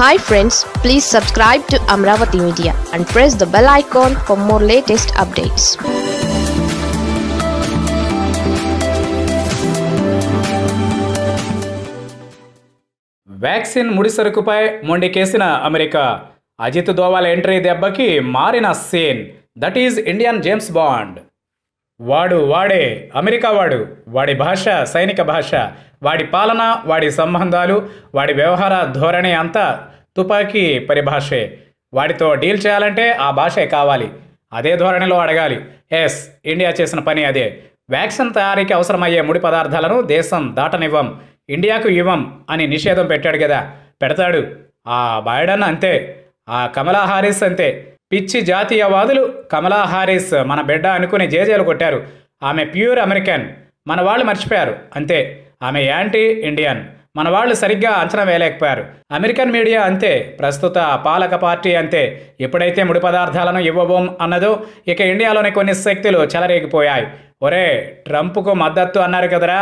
hi friends please subscribe to Amaravati media and press the bell icon for more latest updates vaccine ముడిసరుకుపై మొండికేసిన America Ajit దోవాల entry దెబ్బకి మారిన scene that is Indian James Bond వాడు వాడే America వాడు వాడి భాష సైనిక భాష వాడి పాలన వాడి సంబంధాలు వాడి వ్యవహార ధోరణి అంతా తుపాకీ పరిభాషే వాడితో డీల్ చేయాలంటే ఆ భాషే కావాలి అదే ధోరణిలో అడగాలి ఎస్ ఇండియా చేసిన పని అదే వ్యాక్సిన్ తయారీకి అవసరమయ్యే ముడి పదార్థాలను దేశం దాటనివ్వం ఇండియాకు ఇవ్వం అని నిషేధం పెట్టాడు కదా పెడతాడు ఆ బాయడన్ అంతే ఆ కమలా హారీస్ అంతే పిచ్చి జాతీయవాదులు కమలా హారీస్ మన బిడ్డ అనుకుని జేజేలు కొట్టారు ఆమె ప్యూర్ అమెరికన్ మన వాళ్ళు మర్చిపోయారు అంతే ఆమె యాంటీ ఇండియన్ మన వాళ్ళు సరిగ్గా అంచనా వేయలేకపోయారు అమెరికన్ మీడియా అంతే ప్రస్తుత పాలక పార్టీ అంతే ఎప్పుడైతే ముడి పదార్థాలను ఇవ్వబోం అన్నదో ఇక ఇండియాలోని కొన్ని శక్తులు చెలరేగిపోయాయి ఒరే ట్రంప్కు మద్దతు అన్నారు కదరా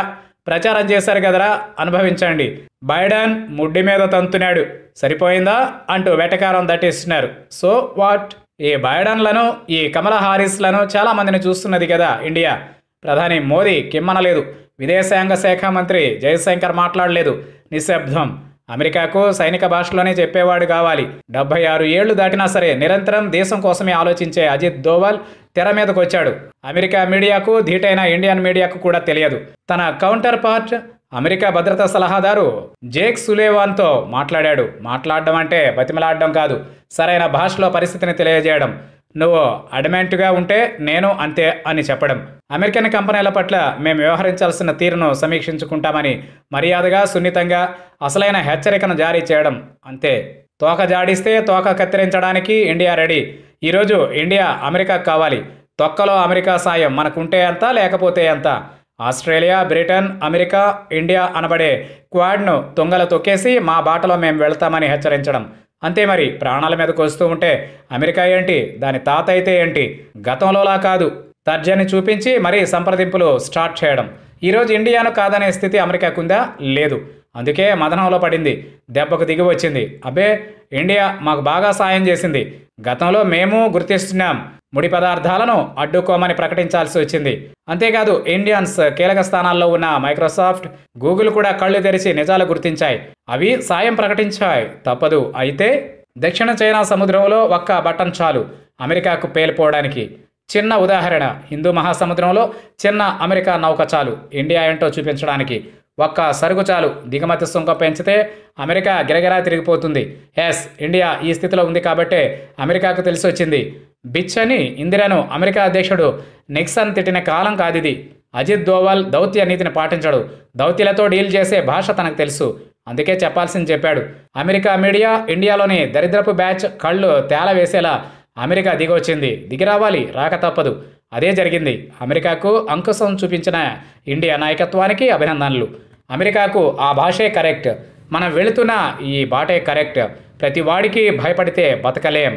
ప్రచారం చేశారు కదరా అనుభవించండి బైడెన్ ముడ్డి మీద తంతున్నాడు సరిపోయిందా అంటూ వెటకారం దట్టిస్తున్నారు సో వాట్ ఈ బైడెన్లను ఈ కమలా హారిస్లను చాలామందిని చూస్తున్నది కదా ఇండియా ప్రధాని మోదీ కిమ్మనలేదు విదేశాంగ శాఖ మంత్రి జయశంకర్ మాట్లాడలేదు నిశ్శబ్దం అమెరికాకు సైనిక భాషలోనే చెప్పేవాడు కావాలి డెబ్బై ఆరు ఏళ్లు దాటినా సరే నిరంతరం దేశం కోసమే ఆలోచించే అజిత్ దోవల్ తెర మీదకు వచ్చాడు అమెరికా మీడియాకు ధీటైన ఇండియన్ మీడియాకు కూడా తెలియదు తన కౌంటర్ పార్ట్ అమెరికా భద్రతా సలహాదారు జేక్ సులేవాన్తో మాట్లాడాడు మాట్లాడడం అంటే బతిమలాడడం కాదు సరైన భాషలో పరిస్థితిని తెలియజేయడం నువ్వు అడమెంట్గా ఉంటే నేను అంతే అని చెప్పడం అమెరికన్ కంపెనీల పట్ల మేము వ్యవహరించాల్సిన తీరును సమీక్షించుకుంటామని మర్యాదగా సున్నితంగా అసలైన హెచ్చరికను జారీ చేయడం అంతే తోక జాడిస్తే తోక కత్తిరించడానికి ఇండియా రెడీ ఈరోజు ఇండియా అమెరికా కావాలి తొక్కలో అమెరికా సాయం మనకుంటే ఎంత లేకపోతే ఎంత ఆస్ట్రేలియా బ్రిటన్ అమెరికా ఇండియా అనబడే క్వాడ్ను తుంగల తొక్కేసి మా బాటలో మేము వెళ్తామని హెచ్చరించడం అంతే మరి ప్రాణాల మీదకు వస్తూ ఉంటే అమెరికా ఏంటి దాని తాత అయితే ఏంటి గతంలోలా కాదు తర్జాన్ని చూపించి మరీ సంప్రదింపులు స్టార్ట్ చేయడం ఈరోజు ఇండియాను కాదనే స్థితి అమెరికాకుందా లేదు అందుకే మదనంలో పడింది దెబ్బకు దిగి వచ్చింది అబ్బే ఇండియా మాకు బాగా సాయం చేసింది గతంలో మేము గుర్తిస్తున్నాం ముడి పదార్థాలను అడ్డుకోమని ప్రకటించాల్సి వచ్చింది అంతేకాదు ఇండియన్స్ కీలక స్థానాల్లో ఉన్న మైక్రోసాఫ్ట్ గూగుల్ కూడా కళ్ళు తెరిచి నిజాలు గుర్తించాయి అవి సాయం ప్రకటించాయి తప్పదు అయితే దక్షిణ చైనా సముద్రంలో ఒక్క బటన్ చాలు అమెరికాకు పేలిపోవడానికి చిన్న ఉదాహరణ హిందూ మహాసముద్రంలో చిన్న అమెరికా నౌక చాలు ఇండియా ఏంటో చూపించడానికి ఒక్క సరుకు చాలు దిగుమతి సుంకం పెంచితే అమెరికా గిరగిరా తిరిగిపోతుంది ఎస్ ఇండియా ఈ స్థితిలో ఉంది కాబట్టే అమెరికాకు తెలిసి వచ్చింది బిచ్ అని ఇందిరాను అమెరికా అధ్యక్షుడు నిక్సన్ తిట్టిన కాలం కాదిది అజిత్ దోవాల్ దౌత్య నీతిని పాటించాడు దౌత్యలతో డీల్ చేసే భాష తనకు తెలుసు అందుకే చెప్పాల్సింది చెప్పాడు అమెరికా మీడియా ఇండియాలోని దరిద్రపు బ్యాచ్ కళ్ళు తేల వేసేలా అమెరికా దిగొచ్చింది దిగిరావాలి రాక తప్పదు అదే జరిగింది అమెరికాకు అంకుశం చూపించిన ఇండియా నాయకత్వానికి అభినందనలు అమెరికాకు ఆ భాషే కరెక్ట్ మనం వెళుతున్న ఈ బాటే కరెక్ట్ ప్రతి వాడికి భయపడితే బతకలేం